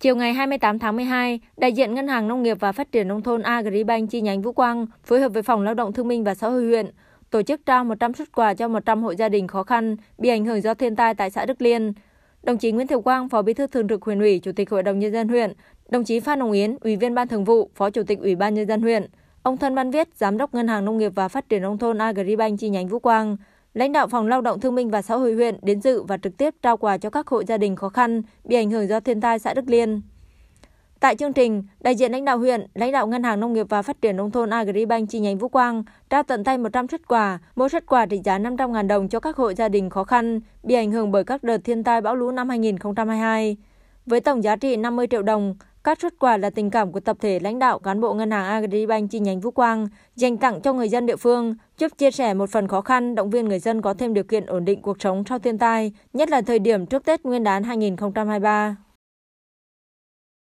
Chiều ngày 28 tháng 12, đại diện Ngân hàng Nông nghiệp và Phát triển Nông thôn Agribank chi nhánh Vũ Quang phối hợp với Phòng Lao động Thương minh và Xã hội huyện tổ chức trao 100 xuất quà cho 100 hộ gia đình khó khăn bị ảnh hưởng do thiên tai tại xã Đức Liên. Đồng chí Nguyễn thiệu Quang, Phó Bí thư Thường trực huyện ủy, Chủ tịch Hội đồng nhân dân huyện, đồng chí Phan Hồng Yến, Ủy viên Ban Thường vụ, Phó Chủ tịch Ủy ban nhân dân huyện, ông Thân Văn Viết, Giám đốc Ngân hàng Nông nghiệp và Phát triển nông thôn Agribank chi nhánh Vũ Quang, lãnh đạo phòng lao động thương minh và xã hội huyện đến dự và trực tiếp trao quà cho các hộ gia đình khó khăn bị ảnh hưởng do thiên tai xã Đức Liên. Tại chương trình, đại diện lãnh đạo huyện, lãnh đạo Ngân hàng Nông nghiệp và Phát triển Nông thôn Agribank chi nhánh Vũ Quang trao tận tay 100 xuất quà, mỗi xuất quà trị giá 500.000 đồng cho các hộ gia đình khó khăn bị ảnh hưởng bởi các đợt thiên tai bão lũ năm 2022. Với tổng giá trị 50 triệu đồng, các xuất quà là tình cảm của tập thể lãnh đạo cán bộ ngân hàng Agribank chi nhánh Vũ Quang dành tặng cho người dân địa phương, giúp chia sẻ một phần khó khăn, động viên người dân có thêm điều kiện ổn định cuộc sống sau thiên tai, nhất là thời điểm trước Tết Nguyên đán 2023.